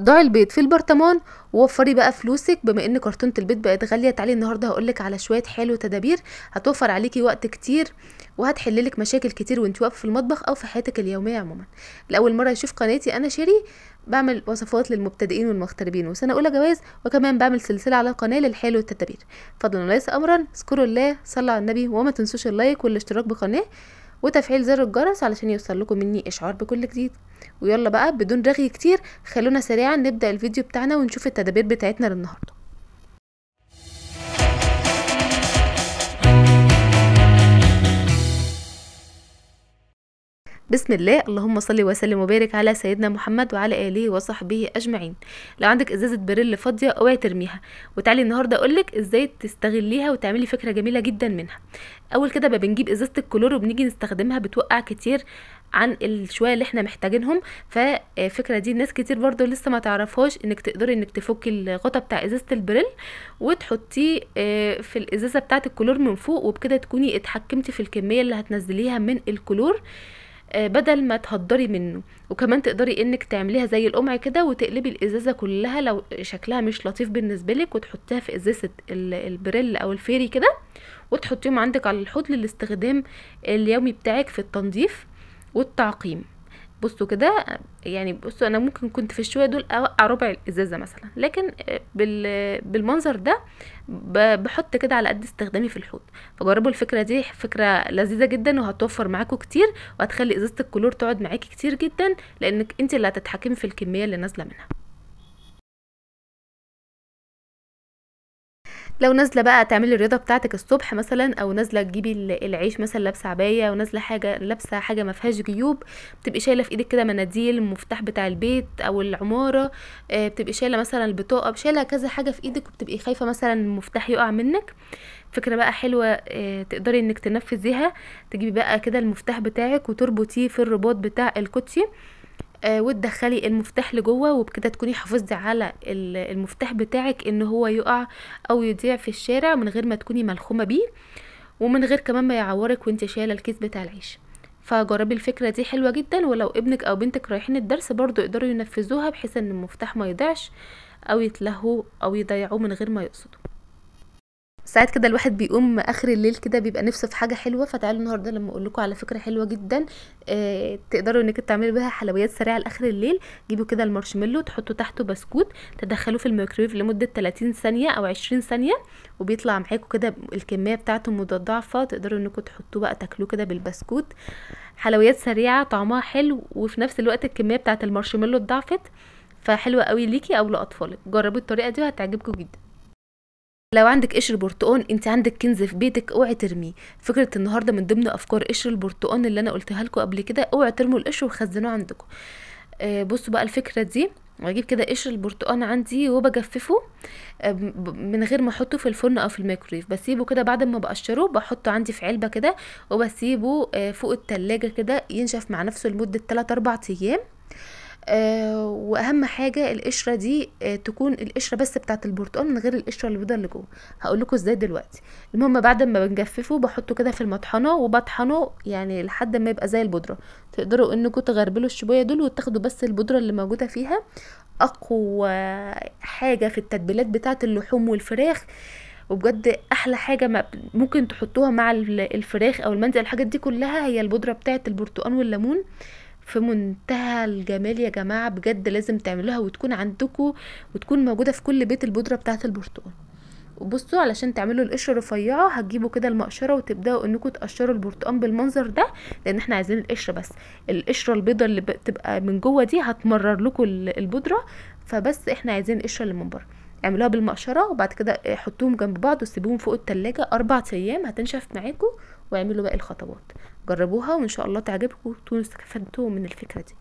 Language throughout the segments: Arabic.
ضعي البيض في البرطمان ووفري بقى فلوسك بما ان كرتونه البيض بقت غاليه تعالي النهارده هقولك على شويه حلو وتدابير هتوفر عليكي وقت كتير وهتحللك مشاكل كتير وانت واقفه في المطبخ او في حياتك اليوميه عموما لاول مره يشوف قناتي انا شيري بعمل وصفات للمبتدئين والمغتربين وسنه اولى جواز وكمان بعمل سلسله على القناه للحلو والتدابير فضلا وليس امرا اذكروا الله صلوا على النبي وما تنسوش اللايك والاشتراك بقناه وتفعيل زر الجرس علشان يوصل لكم مني اشعار بكل جديد ويلا بقى بدون رغي كتير خلونا سريعا نبدا الفيديو بتاعنا ونشوف التدابير بتاعتنا للنهارده بسم الله اللهم صل وسلم وبارك على سيدنا محمد وعلى اله وصحبه اجمعين لو عندك ازازه بريل فاضيه اوعي ترميها وتعالي النهارده اقولك ازاي تستغليها وتعملي فكره جميله جدا منها اول كده بنجيب ازازه الكلور وبنيجي نستخدمها بتوقع كتير عن الشويه اللي احنا محتاجينهم ففكره آه، دي ناس كتير برضو لسه ما تعرفهاش انك تقدري انك تفكي الغطا بتاع ازازه البريل وتحطيه آه، في الازازه بتاعه الكلور من فوق وبكده تكوني اتحكمتي في الكميه اللي هتنزليها من الكلور آه، بدل ما تهدري منه وكمان تقدري انك تعمليها زي القمع كده وتقلبي الازازه كلها لو شكلها مش لطيف بالنسبه لك وتحطيها في ازازه البريل او الفيري كده وتحطيهم عندك على الحوض للاستخدام اليومي بتاعك في التنظيف والتعقيم بصوا كده يعني بصوا انا ممكن كنت في الشويه دول اوقع ربع الازازه مثلا لكن بالمنظر ده بحط كده على قد استخدامي في الحوض فجربوا الفكره دي فكره لذيذه جدا وهتوفر معاكم كتير وهتخلي ازازه الكلور تقعد معاكي كتير جدا لانك انت اللي هتتحكمي في الكميه اللي نازله منها لو نازله بقى تعملي الرياضه بتاعتك الصبح مثلا او نازله تجيبي العيش مثلا لابسه عبايه ونازله حاجه لابسه حاجه ما فيهاش جيوب بتبقي شايله في ايدك كده مناديل المفتاح بتاع البيت او العماره آه، بتبقي شايله مثلا البطاقه شايله كذا حاجه في ايدك وبتبقي خايفه مثلا المفتاح يقع منك فكرة بقى حلوة آه، تقدري انك تنفذيها تجيبي بقى كده المفتاح بتاعك وتربطيه في الرباط بتاع الكوتشي آه، وتدخلي المفتاح لجوه وبكده تكوني حافظتي على المفتاح بتاعك ان هو يقع او يضيع في الشارع من غير ما تكوني ملخومه بيه ومن غير كمان ما يعورك وانت شايله الكيس بتاع العيش فجربي الفكره دي حلوه جدا ولو ابنك او بنتك رايحين الدرس برضو يقدروا ينفذوها بحيث ان المفتاح ما يضيعش او يتلهوا او يضيعوه من غير ما يقصدوا ساعات كده الواحد بيقوم اخر الليل كده بيبقى نفسه في حاجه حلوه فتعالوا النهارده لما اقول لكم على فكره حلوه جدا آه تقدروا انك تعملوا بيها حلويات سريعه لاخر الليل جيبوا كده المارشميلو تحطوا تحته بسكوت تدخلوه في الميكرويف لمده 30 ثانيه او 20 ثانيه وبيطلع معاكم كده الكميه بتاعته متضاعفه تقدروا انكم تحطوه بقى تاكلوه كده بالبسكوت حلويات سريعه طعمها حلو وفي نفس الوقت الكميه بتاعه المارشميلو اتضاعفت فحلوه قوي ليكي او لاطفالك جربوا الطريقه دي وهتعجبكم جدا لو عندك قشر برتقان انت عندك كنز في بيتك اوعي ترميه فكره النهارده من ضمن افكار قشر البرتقان اللي انا قلتها لكم قبل كده اوعي ترموا القشر وخزنوه عندكم آه بصوا بقى الفكره دي واجيب كده قشر البرتقان عندي وبجففه آه، من غير ما احطه في الفرن او في الميكرويف بسيبه كده بعد ما بقشره بحطه عندي في علبه كده وبسيبه آه، فوق التلاجة كده ينشف مع نفسه لمده 3 4 ايام آه، واهم حاجه القشره دي آه، تكون القشره بس بتاعه البرتقال من غير القشره البيضاء اللي جوه هقول لكم ازاي دلوقتي المهم بعد ما بنجففه بحطه كده في المطحنه وبطحنه يعني لحد ما يبقى زي البودره تقدروا انكم تغربلوا الشويه دول وتاخدوا بس البودره اللي موجوده فيها اقوى حاجه في التتبيلات بتاعه اللحوم والفراخ وبجد احلى حاجه ممكن تحطوها مع الفراخ او المنزل الحاجات دي كلها هي البودره بتاعه البرتقال والليمون في منتهى الجمال يا جماعه بجد لازم تعملوها وتكون عندكم وتكون موجوده في كل بيت البودره بتاعه البرتقال وبصوا علشان تعملوا القشره رفيعه هتجيبوا كده المقشره وتبداوا انكم تقشروا البرتقال بالمنظر ده لان احنا عايزين القشره بس القشره البيضه اللي بتبقى من جوه دي هتمرر لكم البودره فبس احنا عايزين القشره اللي من بره اعملوها بالمقشره وبعد كده حطوهم جنب بعض وسيبوهم فوق التلاجة اربع ايام هتنشف معاكم واعملوا باقي الخطوات جربوها وان شاء الله تعجبكم وتكونوا استفدتوا من الفكره دي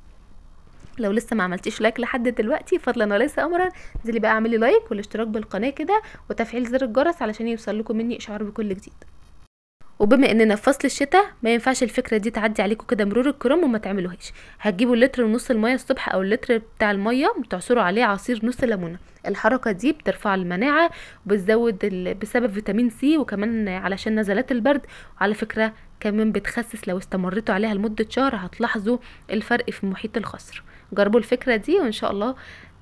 لو لسه ما عملتيش لايك لحد دلوقتي فضلا وليس امرا انزلي بقى اعملي لايك والاشتراك بالقناه كده وتفعيل زر الجرس علشان يوصل لكم مني اشعار بكل جديد وبما اننا في فصل الشتاء ما ينفعش الفكره دي تعدي عليكم كده مرور الكرام وما تعملوهاش هتجيبوا لتر ونص الميه الصبح او اللتر بتاع الميه بتعصروا عليه عصير نص ليمونه الحركه دي بترفع المناعه وبتزود بسبب فيتامين سي وكمان علشان نزلات البرد وعلى فكره كمان بتخسس لو استمرتوا عليها لمده شهر هتلاحظوا الفرق في محيط الخصر جربوا الفكره دي وان شاء الله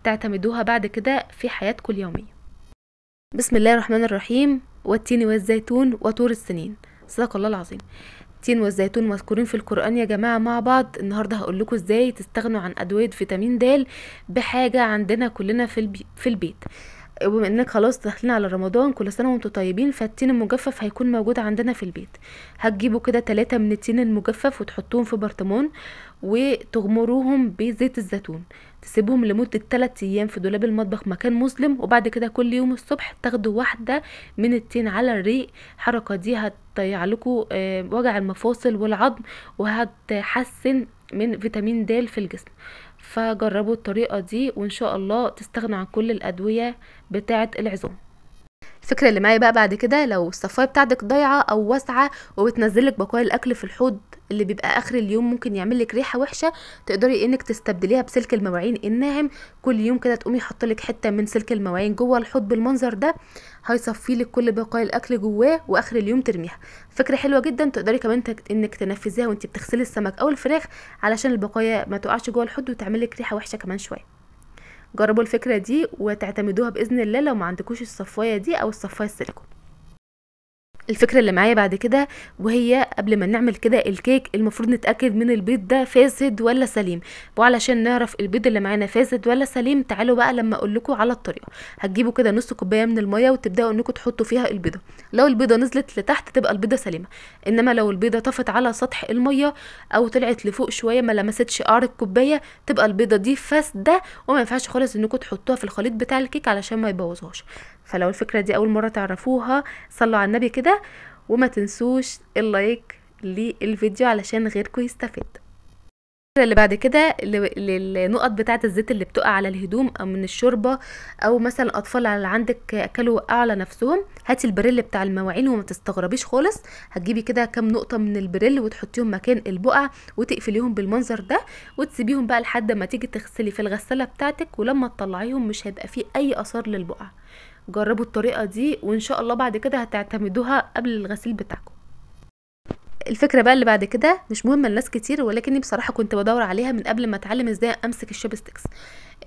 تعتمدوها بعد كده في حياتكم اليوميه بسم الله الرحمن الرحيم والتين والزيتون وطور السنين صدق الله العظيم التين والزيتون مذكورين في القرآن يا جماعة مع بعض النهاردة هقول لكم ازاي تستغنوا عن أدوية فيتامين د بحاجة عندنا كلنا في, في البيت وبما انك خلاص داخلين على رمضان كل سنه وانتم طيبين فالتين المجفف هيكون موجود عندنا في البيت هتجيبوا كده ثلاثة من التين المجفف وتحطوهم في برطمان وتغمروهم بزيت الزيتون تسيبهم لمدة 3 أيام في دولاب المطبخ مكان مظلم وبعد كده كل يوم الصبح تاخدوا واحدة من التين على الريق الحركة دي هتضيع لكم آه، وجع المفاصل والعظم وهتحسن من فيتامين د في الجسم فجربوا الطريقة دي وان شاء الله تستغنوا عن كل الادوية بتاعة العظام الفكره اللي معايا بقى بعد كده لو الصفايه بتاعتك ضايعه او واسعه وبتنزلك بقايا الاكل في الحوض اللي بيبقى اخر اليوم ممكن يعمل لك ريحه وحشه تقدري انك تستبدليها بسلك المواعين الناعم كل يوم كده تقومي حط لك حته من سلك المواعين جوه الحوض بالمنظر ده هيصفي لك كل بقايا الاكل جواه واخر اليوم ترميها فكره حلوه جدا تقدري كمان انك تنفذيها وانت بتغسلي السمك او الفراخ علشان البقايا ما تقعش جوه الحوض وتعمل لك ريحه وحشه كمان شويه جربوا الفكره دي وتعتمدوها باذن الله لو ما عندكوش الصفايه دي او الصفايه السيليكون الفكرة اللي معايا بعد كده وهي قبل ما نعمل كده الكيك المفروض نتأكد من البيض ده فاسد ولا سليم وعلشان نعرف البيض اللي معانا فاسد ولا سليم تعالوا بقى لما اقول لكم على الطريقة هتجيبوا كده نص كوباية من المية وتبدأوا انكم تحطوا فيها البيضة لو البيضة نزلت لتحت تبقى البيضة سليمة انما لو البيضة طفت على سطح المية او طلعت لفوق شوية ما لمستش قعر الكوباية تبقى البيضة دي فاسدة وما ينفعش خالص انكم تحطوها في الخليط بتاع الكيك علشان ما يبوظهاش فلو الفكرة دي أول مرة تعرفوها صلوا على النبي كده وما تنسوش اللايك للفيديو علشان غيركم يستفيد اللي بعد كده للنقط بتاعه الزيت اللي بتقع على الهدوم او من الشوربه او مثلا الاطفال اللي عندك اكلوا وقعوا على نفسهم هاتي البريل بتاع المواعين وما تستغربيش خالص هتجيبي كده كام نقطه من البريل وتحطيهم مكان البقع وتقفليهم بالمنظر ده وتسيبيهم بقى لحد ما تيجي تغسلي في الغساله بتاعتك ولما تطلعيهم مش هيبقى فيه اي اثار للبقع جربوا الطريقه دي وان شاء الله بعد كده هتعتمدوها قبل الغسيل بتاعكم الفكره بقى اللي بعد كده مش مهمه لناس كتير ولكني بصراحه كنت بدور عليها من قبل ما اتعلم ازاي امسك الشوبستكس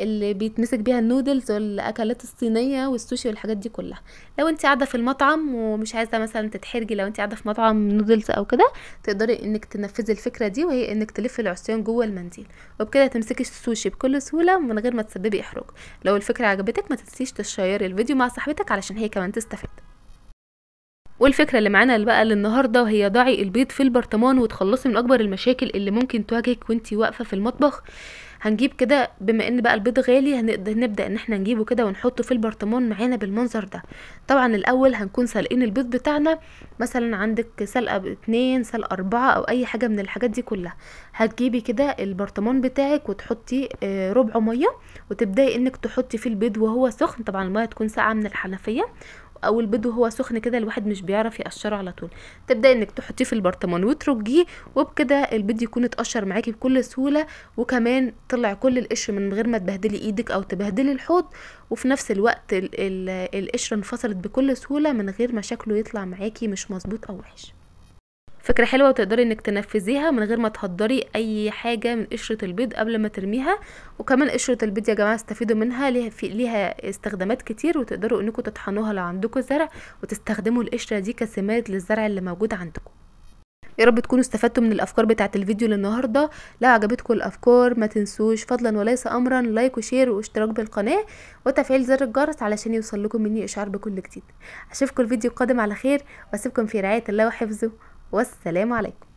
اللي بيتمسك بيها النودلز والاكلات الصينيه والسوشي والحاجات دي كلها لو انت قاعده في المطعم ومش عايزه مثلا تتحرجي لو انت قاعده في مطعم نودلز او كده تقدري انك تنفذي الفكره دي وهي انك تلفي العصيان جوه المنديل وبكده تمسكي السوشي بكل سهوله من غير ما تسببي احراج لو الفكره عجبتك ما تنسيش تشيري الفيديو مع صاحبتك علشان هي كمان تستفيد والفكره اللي معانا بقى للنهارده هي ضعي البيض في البرطمان وتخلصي من اكبر المشاكل اللي ممكن تواجهك وانتي واقفه في المطبخ هنجيب كده بما ان بقى البيض غالي هنقدر نبدا ان احنا نجيبه كده ونحطه في البرطمان معانا بالمنظر ده طبعا الاول هنكون سالقين البيض بتاعنا مثلا عندك سلقه اتنين سلقه اربعه او اي حاجه من الحاجات دي كلها هتجيبي كده البرطمان بتاعك وتحطي آه، ربع ميه وتبداي انك تحطي فيه البيض وهو سخن طبعا الميه تكون ساقعه من الحنفيه او البيض وهو سخن كده الواحد مش بيعرف يقشره على طول تبداي انك تحطيه في البرطمان وترجيه وبكده البيض يكون اتقشر معاكي بكل سهوله وكمان طلع كل القشر من غير ما تبهدلي ايدك او تبهدلي الحوض وفي نفس الوقت القشره انفصلت بكل سهوله من غير ما شكله يطلع معاكي مش مظبوط او وحش فكره حلوه وتقدري انك تنفذيها من غير ما تهدري اي حاجه من قشره البيض قبل ما ترميها وكمان قشره البيض يا جماعه استفيدوا منها ليها, استخدامات كتير وتقدروا انكم تطحنوها لو عندكم زرع وتستخدموا القشره دي كسماد للزرع اللي موجود عندكم يا رب تكونوا استفدتوا من الافكار بتاعت الفيديو للنهارده لو عجبتكم الافكار ما تنسوش فضلا وليس امرا لايك وشير واشتراك بالقناه وتفعيل زر الجرس علشان يوصل لكم مني اشعار بكل جديد اشوفكم الفيديو القادم على خير واسيبكم في رعايه الله وحفظه والسلام عليكم